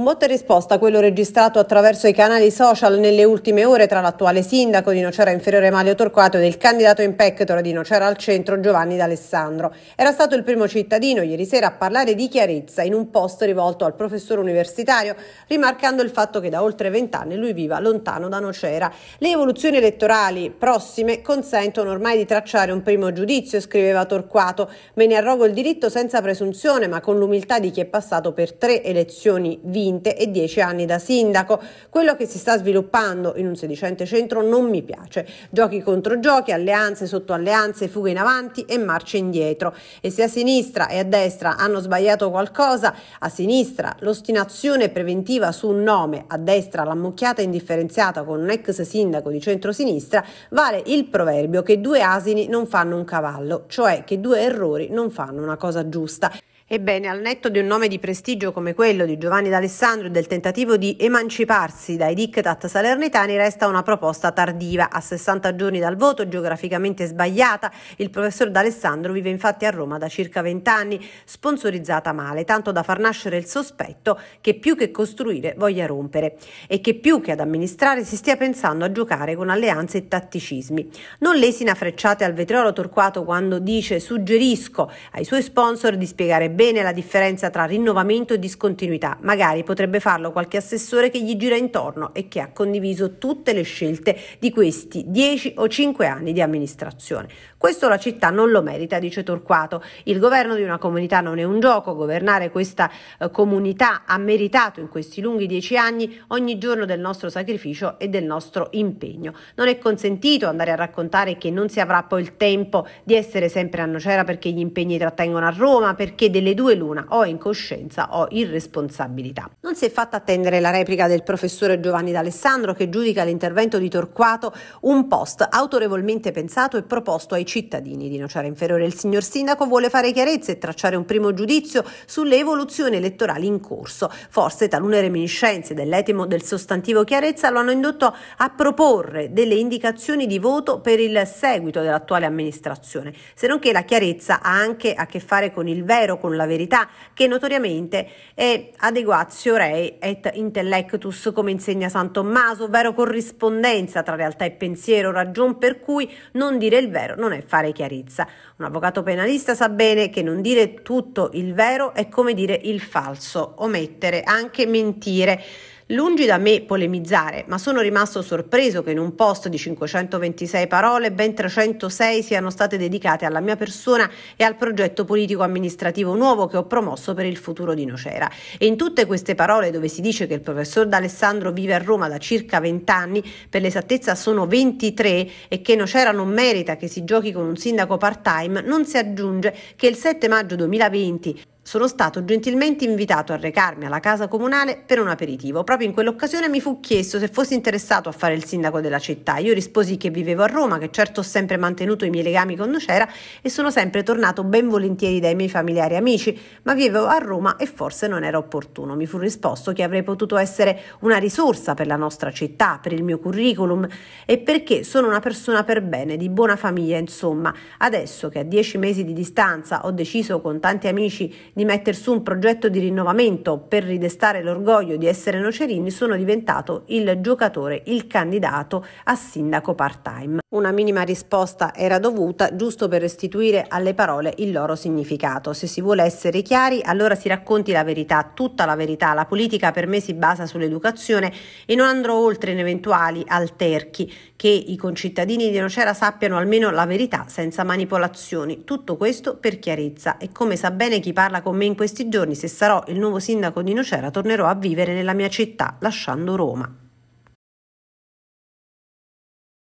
Un botta e risposta a quello registrato attraverso i canali social nelle ultime ore tra l'attuale sindaco di Nocera Inferiore Mario Torquato e il candidato in pectore di Nocera al centro Giovanni D'Alessandro. Era stato il primo cittadino ieri sera a parlare di chiarezza in un post rivolto al professore universitario, rimarcando il fatto che da oltre vent'anni lui viva lontano da Nocera. Le evoluzioni elettorali prossime consentono ormai di tracciare un primo giudizio, scriveva Torquato. Me ne arrogo il diritto senza presunzione, ma con l'umiltà di chi è passato per tre elezioni vinte Vinte e 10 anni da sindaco. Quello che si sta sviluppando in un sedicente centro non mi piace. Giochi contro giochi, alleanze sotto alleanze, fughe in avanti e marce indietro. E se a sinistra e a destra hanno sbagliato qualcosa, a sinistra l'ostinazione preventiva su un nome, a destra la l'ammucchiata indifferenziata con un ex sindaco di centrosinistra, vale il proverbio che due asini non fanno un cavallo, cioè che due errori non fanno una cosa giusta. Ebbene, al netto di un nome di prestigio come quello di Giovanni d'Alessandro e del tentativo di emanciparsi dai diktat salernitani, resta una proposta tardiva. A 60 giorni dal voto, geograficamente sbagliata, il professor d'Alessandro vive infatti a Roma da circa 20 anni, sponsorizzata male, tanto da far nascere il sospetto che più che costruire voglia rompere e che più che ad amministrare si stia pensando a giocare con alleanze e tatticismi. Non lesina frecciate al vetriolo torquato quando dice suggerisco ai suoi sponsor di spiegare bene bene la differenza tra rinnovamento e discontinuità, magari potrebbe farlo qualche assessore che gli gira intorno e che ha condiviso tutte le scelte di questi 10 o 5 anni di amministrazione. Questo la città non lo merita, dice Torquato. Il governo di una comunità non è un gioco, governare questa eh, comunità ha meritato in questi lunghi dieci anni ogni giorno del nostro sacrificio e del nostro impegno. Non è consentito andare a raccontare che non si avrà poi il tempo di essere sempre a Nocera perché gli impegni trattengono a Roma, perché delle due l'una o incoscienza o irresponsabilità. Non si è fatta attendere la replica del professore Giovanni D'Alessandro che giudica l'intervento di Torquato un post autorevolmente pensato e proposto ai cittadini di Nociara Inferiore. Il signor Sindaco vuole fare chiarezza e tracciare un primo giudizio sulle evoluzioni elettorali in corso. Forse talune reminiscenze dell'etimo del sostantivo chiarezza lo hanno indotto a proporre delle indicazioni di voto per il seguito dell'attuale amministrazione, se non che la chiarezza ha anche a che fare con il vero, con la verità, che notoriamente è adeguatio rei et intellectus, come insegna San Tommaso, ovvero corrispondenza tra realtà e pensiero, ragion per cui non dire il vero non è e fare chiarezza. Un avvocato penalista sa bene che non dire tutto il vero è come dire il falso, omettere, anche mentire. Lungi da me polemizzare, ma sono rimasto sorpreso che in un post di 526 parole ben 306 siano state dedicate alla mia persona e al progetto politico-amministrativo nuovo che ho promosso per il futuro di Nocera. E in tutte queste parole dove si dice che il professor D'Alessandro vive a Roma da circa 20 anni, per l'esattezza sono 23 e che Nocera non merita che si giochi con un sindaco part-time, non si aggiunge che il 7 maggio 2020 sono stato gentilmente invitato a recarmi alla casa comunale per un aperitivo. Proprio in quell'occasione mi fu chiesto se fossi interessato a fare il sindaco della città. Io risposi che vivevo a Roma, che certo ho sempre mantenuto i miei legami con Nocera e sono sempre tornato ben volentieri dai miei familiari e amici, ma vivevo a Roma e forse non era opportuno. Mi fu risposto che avrei potuto essere una risorsa per la nostra città, per il mio curriculum e perché sono una persona per bene, di buona famiglia, insomma. Adesso che a dieci mesi di distanza ho deciso con tanti amici di di metter su un progetto di rinnovamento per ridestare l'orgoglio di essere nocerini, sono diventato il giocatore, il candidato a sindaco part-time. Una minima risposta era dovuta giusto per restituire alle parole il loro significato. Se si vuole essere chiari, allora si racconti la verità, tutta la verità. La politica per me si basa sull'educazione e non andrò oltre in eventuali alterchi, che i concittadini di Nocera sappiano almeno la verità senza manipolazioni. Tutto questo per chiarezza e come sa bene chi parla con me in questi giorni, se sarò il nuovo sindaco di Nocera tornerò a vivere nella mia città, lasciando Roma.